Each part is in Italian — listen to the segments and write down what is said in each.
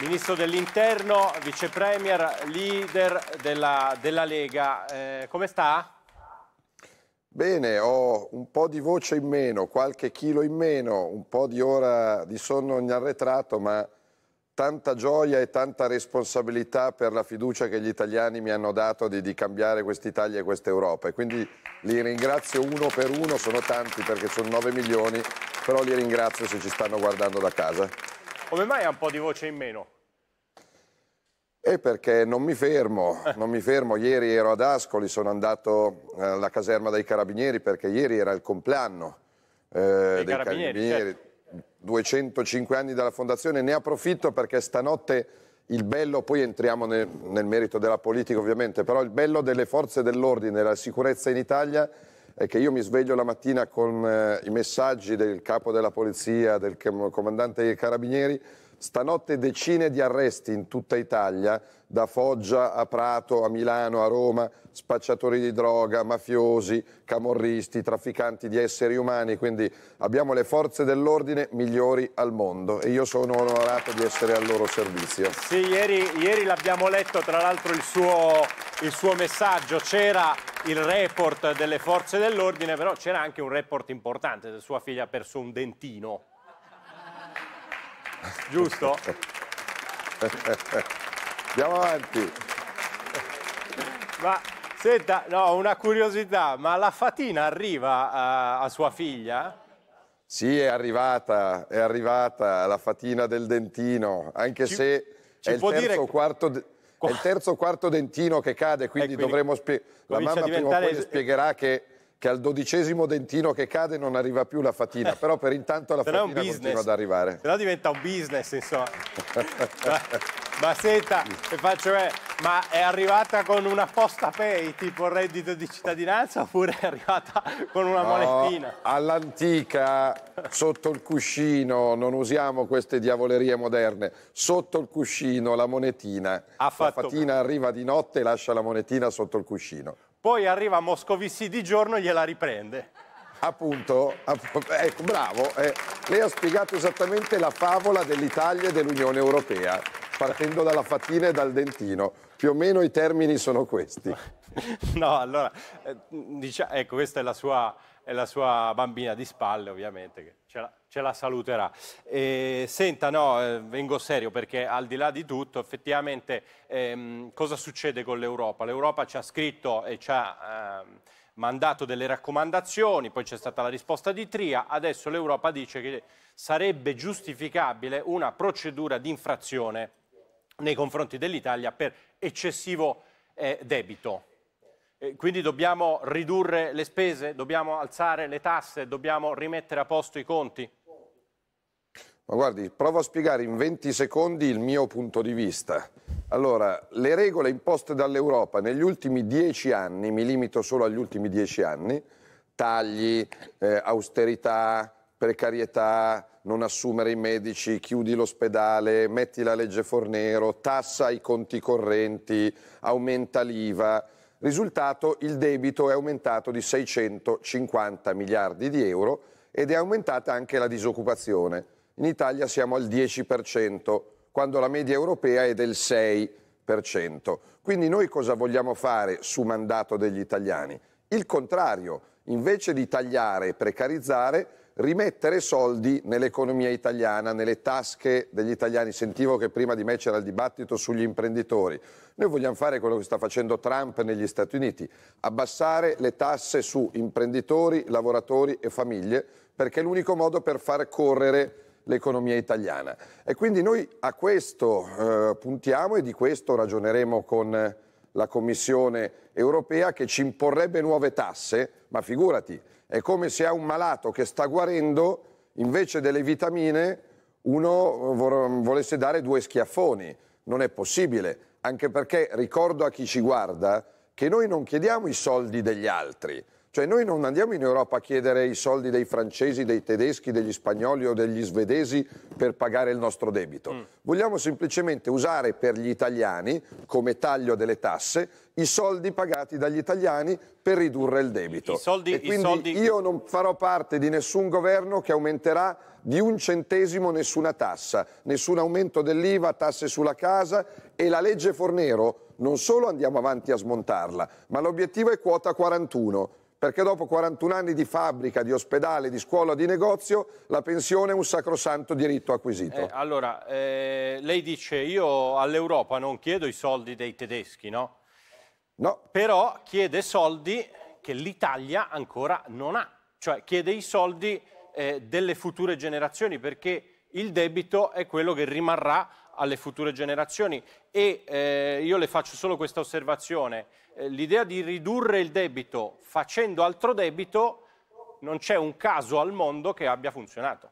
Ministro dell'Interno, Vice Premier, leader della, della Lega, eh, come sta? Bene, ho un po' di voce in meno, qualche chilo in meno, un po' di ora di sonno in arretrato, ma tanta gioia e tanta responsabilità per la fiducia che gli italiani mi hanno dato di, di cambiare quest'Italia e questa Europa. E quindi li ringrazio uno per uno, sono tanti perché sono 9 milioni, però li ringrazio se ci stanno guardando da casa. Come mai ha un po' di voce in meno? E perché non mi fermo, non mi fermo. Ieri ero ad Ascoli, sono andato eh, alla caserma dei Carabinieri perché ieri era il compleanno eh, dei, dei, Carabinieri. carabinieri. Certo. 205 anni dalla fondazione, ne approfitto perché stanotte il bello, poi entriamo nel, nel merito della politica ovviamente, però il bello delle forze dell'ordine, la sicurezza in Italia è che io mi sveglio la mattina con eh, i messaggi del capo della polizia, del comandante dei carabinieri, Stanotte decine di arresti in tutta Italia, da Foggia a Prato, a Milano, a Roma, spacciatori di droga, mafiosi, camorristi, trafficanti di esseri umani, quindi abbiamo le forze dell'ordine migliori al mondo e io sono onorato di essere al loro servizio. Sì, ieri, ieri l'abbiamo letto, tra l'altro il, il suo, messaggio, c'era il report delle forze dell'ordine, però c'era anche un report importante, sua figlia ha perso un dentino. Giusto? Andiamo avanti. Ma senta, no, una curiosità, ma la fatina arriva a, eh, a sua figlia? Sì, è arrivata, è arrivata la fatina del dentino, anche ci, se ci è, il terzo dire... quarto è il terzo quarto dentino che cade, quindi, eh, quindi dovremmo spiegare. La mamma prima o poi es... spiegherà che che al dodicesimo dentino che cade non arriva più la fatina, però per intanto la fatina continua ad arrivare. Se no diventa un business, insomma. ma, ma senta, faccio, eh, ma è arrivata con una posta pay, tipo il reddito di cittadinanza, oppure è arrivata con una no, monetina? All'antica, sotto il cuscino, non usiamo queste diavolerie moderne, sotto il cuscino la monetina. Ha la fatina arriva di notte e lascia la monetina sotto il cuscino. Poi arriva Moscovici di giorno e gliela riprende. Appunto, ecco, bravo. Eh, lei ha spiegato esattamente la favola dell'Italia e dell'Unione Europea, partendo dalla fatina e dal dentino. Più o meno i termini sono questi. no, allora, eh, ecco, questa è la, sua, è la, sua, bambina di spalle, ovviamente, che ce la, ce la saluterà. E, senta, no, eh, vengo serio perché al di là di tutto, effettivamente, ehm, cosa succede con l'Europa? L'Europa ci ha scritto e ci ha... Ehm, mandato delle raccomandazioni, poi c'è stata la risposta di Tria, adesso l'Europa dice che sarebbe giustificabile una procedura di infrazione nei confronti dell'Italia per eccessivo eh, debito. E quindi dobbiamo ridurre le spese, dobbiamo alzare le tasse, dobbiamo rimettere a posto i conti. Ma guardi, provo a spiegare in 20 secondi il mio punto di vista. Allora, le regole imposte dall'Europa negli ultimi dieci anni, mi limito solo agli ultimi dieci anni, tagli, eh, austerità, precarietà, non assumere i medici, chiudi l'ospedale, metti la legge Fornero, tassa i conti correnti, aumenta l'IVA. Risultato, il debito è aumentato di 650 miliardi di euro ed è aumentata anche la disoccupazione. In Italia siamo al 10%, quando la media europea è del 6%. Quindi noi cosa vogliamo fare su mandato degli italiani? Il contrario, invece di tagliare e precarizzare, rimettere soldi nell'economia italiana, nelle tasche degli italiani. Sentivo che prima di me c'era il dibattito sugli imprenditori. Noi vogliamo fare quello che sta facendo Trump negli Stati Uniti, abbassare le tasse su imprenditori, lavoratori e famiglie, perché è l'unico modo per far correre l'economia italiana. E quindi noi a questo eh, puntiamo e di questo ragioneremo con la Commissione europea che ci imporrebbe nuove tasse, ma figurati, è come se a un malato che sta guarendo, invece delle vitamine, uno volesse dare due schiaffoni. Non è possibile, anche perché ricordo a chi ci guarda che noi non chiediamo i soldi degli altri cioè noi non andiamo in Europa a chiedere i soldi dei francesi, dei tedeschi, degli spagnoli o degli svedesi per pagare il nostro debito. Mm. Vogliamo semplicemente usare per gli italiani, come taglio delle tasse, i soldi pagati dagli italiani per ridurre il debito. I soldi, e quindi soldi... io non farò parte di nessun governo che aumenterà di un centesimo nessuna tassa, nessun aumento dell'IVA, tasse sulla casa e la legge Fornero non solo andiamo avanti a smontarla, ma l'obiettivo è quota 41 perché dopo 41 anni di fabbrica, di ospedale, di scuola, di negozio, la pensione è un sacrosanto diritto acquisito. Eh, allora, eh, lei dice io all'Europa non chiedo i soldi dei tedeschi, no? No. Però chiede soldi che l'Italia ancora non ha, cioè chiede i soldi eh, delle future generazioni perché il debito è quello che rimarrà alle future generazioni e eh, io le faccio solo questa osservazione, eh, l'idea di ridurre il debito facendo altro debito non c'è un caso al mondo che abbia funzionato.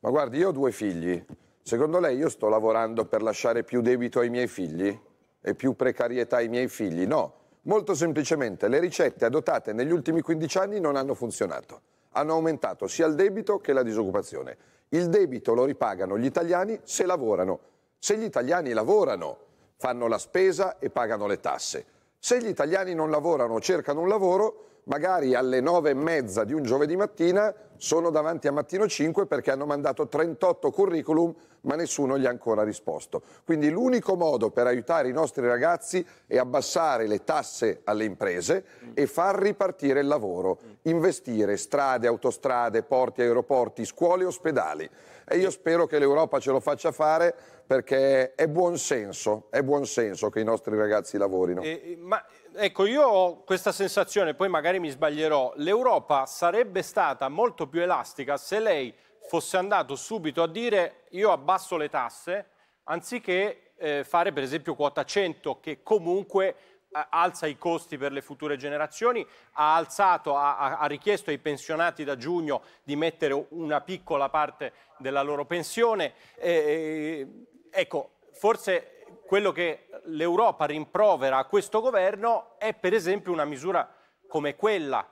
Ma guardi, io ho due figli, secondo lei io sto lavorando per lasciare più debito ai miei figli e più precarietà ai miei figli? No, molto semplicemente le ricette adottate negli ultimi 15 anni non hanno funzionato, hanno aumentato sia il debito che la disoccupazione il debito lo ripagano gli italiani se lavorano. Se gli italiani lavorano, fanno la spesa e pagano le tasse. Se gli italiani non lavorano o cercano un lavoro, magari alle nove e mezza di un giovedì mattina sono davanti a Mattino 5 perché hanno mandato 38 curriculum ma nessuno gli ha ancora risposto. Quindi l'unico modo per aiutare i nostri ragazzi è abbassare le tasse alle imprese e far ripartire il lavoro, investire strade, autostrade, porti, aeroporti, scuole e ospedali. E io spero che l'Europa ce lo faccia fare perché è buon senso, è buon senso che i nostri ragazzi lavorino. Eh, ma ecco, io ho questa sensazione, poi magari mi sbaglierò, l'Europa sarebbe stata molto più elastica se lei fosse andato subito a dire io abbasso le tasse, anziché eh, fare per esempio quota 100 che comunque eh, alza i costi per le future generazioni, ha, alzato, ha, ha, richiesto ai pensionati da giugno di mettere una piccola parte della loro pensione. Eh, eh ecco, forse quello che l'Europa rimprovera a questo governo è per esempio una misura come quella.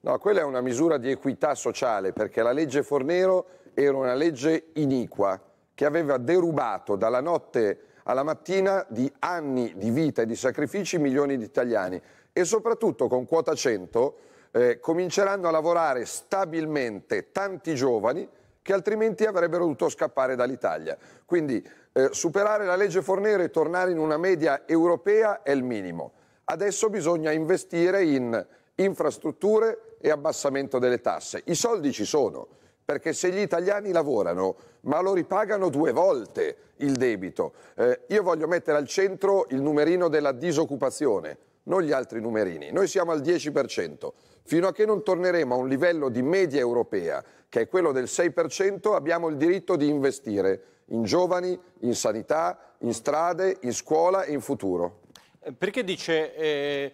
No, quella è una misura di equità sociale perché la legge Fornero era una legge iniqua che aveva derubato dalla notte alla mattina di anni di vita e di sacrifici milioni di italiani e soprattutto con quota 100 eh, cominceranno a lavorare stabilmente tanti giovani che altrimenti avrebbero dovuto scappare dall'Italia. Quindi eh, superare la legge Fornero e tornare in una media europea è il minimo. Adesso bisogna investire in infrastrutture e abbassamento delle tasse. I soldi ci sono, perché se gli italiani lavorano, ma lo ripagano due volte il debito. Eh, io voglio mettere al centro il numerino della disoccupazione non gli altri numerini. Noi siamo al 10%. Fino a che non torneremo a un livello di media europea, che è quello del 6%, abbiamo il diritto di investire in giovani, in sanità, in strade, in scuola e in futuro. Eh, perché dice, eh,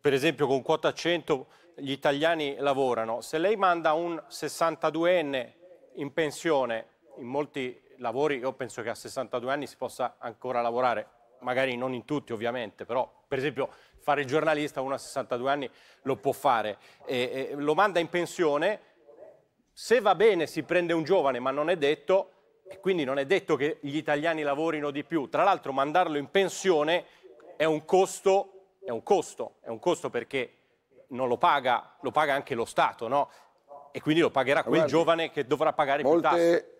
per esempio, con quota 100 gli italiani lavorano? Se lei manda un 62enne in pensione, in molti lavori io penso che a 62 anni si possa ancora lavorare, magari non in tutti ovviamente, però per esempio fare il giornalista, uno a 62 anni lo può fare, e, e, lo manda in pensione, se va bene si prende un giovane, ma non è detto, e quindi non è detto che gli italiani lavorino di più. Tra l'altro mandarlo in pensione è un costo, è un costo, è un costo perché non lo paga, lo paga anche lo Stato, no? E quindi lo pagherà quel Guardi, giovane che dovrà pagare molte, più tasse.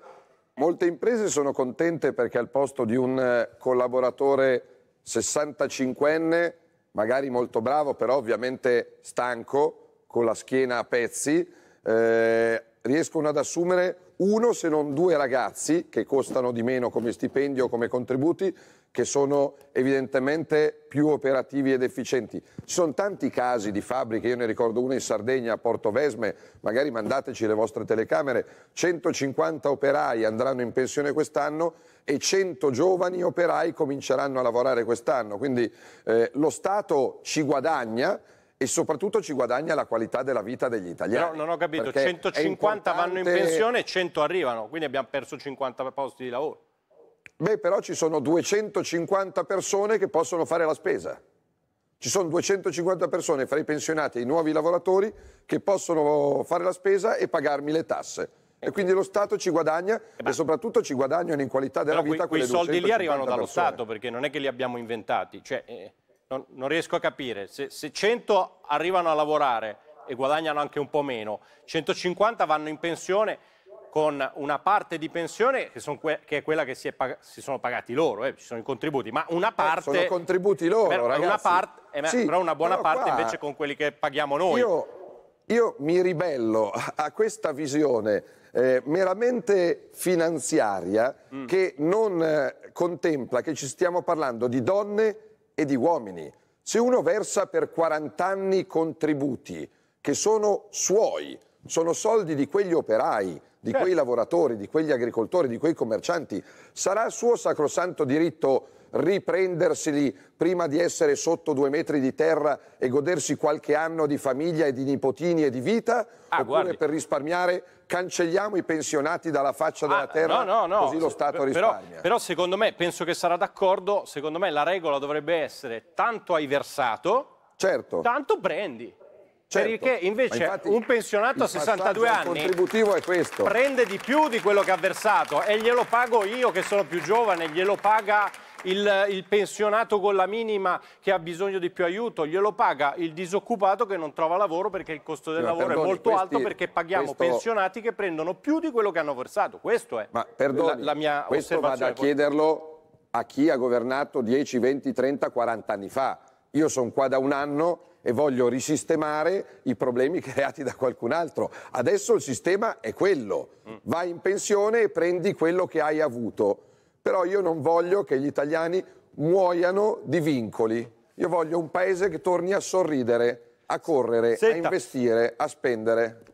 Molte imprese sono contente perché al posto di un eh, collaboratore 65enne, magari molto bravo, però ovviamente stanco, con la schiena a pezzi, eh, riescono ad assumere uno se non due ragazzi che costano di meno come stipendio, come contributi, che sono evidentemente più operativi ed efficienti. Ci sono tanti casi di fabbriche, io ne ricordo una in Sardegna, a Porto Vesme, magari mandateci le vostre telecamere, 150 operai andranno in pensione quest'anno e 100 giovani operai cominceranno a lavorare quest'anno. Quindi eh, lo Stato ci guadagna e soprattutto ci guadagna la qualità della vita degli italiani. Però non ho capito, 150 importante... vanno in pensione e 100 arrivano, quindi abbiamo perso 50 posti di lavoro. Beh, però ci sono 250 persone che possono fare la spesa. Ci sono 250 persone fra i pensionati e i nuovi lavoratori che possono fare la spesa e pagarmi le tasse. E quindi lo Stato ci guadagna e, e soprattutto ci guadagnano in qualità della Però vita. Quei soldi lì arrivano dallo Stato perché non è che li abbiamo inventati. Cioè, eh, non, non, riesco a capire. Se, se 100 arrivano a lavorare e guadagnano anche un po' meno, 150 vanno in pensione con una parte di pensione che, que che è quella che si, è pag si sono pagati loro, eh, ci sono i contributi, ma una eh, parte... Eh, sono contributi loro, per, ragazzi. Una parte, eh, sì, però una buona però parte invece con quelli che paghiamo noi. Io, io mi ribello a questa visione eh, meramente finanziaria mm. che non eh, contempla che ci stiamo parlando di donne e di uomini. Se uno versa per 40 anni contributi che sono suoi, sono soldi di quegli operai, di certo. quei lavoratori, di quegli agricoltori, di quei commercianti. Sarà suo sacrosanto diritto riprenderseli prima di essere sotto due metri di terra e godersi qualche anno di famiglia e di nipotini e di vita? Ah, oppure guardi. per risparmiare cancelliamo i pensionati dalla faccia ah, della terra no, no, no. così lo Stato però, risparmia? Però secondo me, penso che sarà d'accordo, secondo me la regola dovrebbe essere tanto hai versato, certo. tanto prendi. Certo. Perché invece infatti, un pensionato a 62 anni prende di più di quello che ha versato e glielo pago io che sono più giovane, glielo paga il, il, pensionato con la minima che ha bisogno di più aiuto, glielo paga il disoccupato che non trova lavoro perché il costo del ma lavoro perdoni, è molto questi, alto perché paghiamo questo... pensionati che prendono più di quello che hanno versato. Questo è ma, perdoni, la, la mia questo osservazione. Questo vado a chiederlo a chi ha governato 10, 20, 30, 40 anni fa io sono qua da un anno e voglio risistemare i problemi creati da qualcun altro. Adesso il sistema è quello. Mm. Vai in pensione e prendi quello che hai avuto. Però io non voglio che gli italiani muoiano di vincoli. Io voglio un paese che torni a sorridere, a correre, Senta. a investire, a spendere.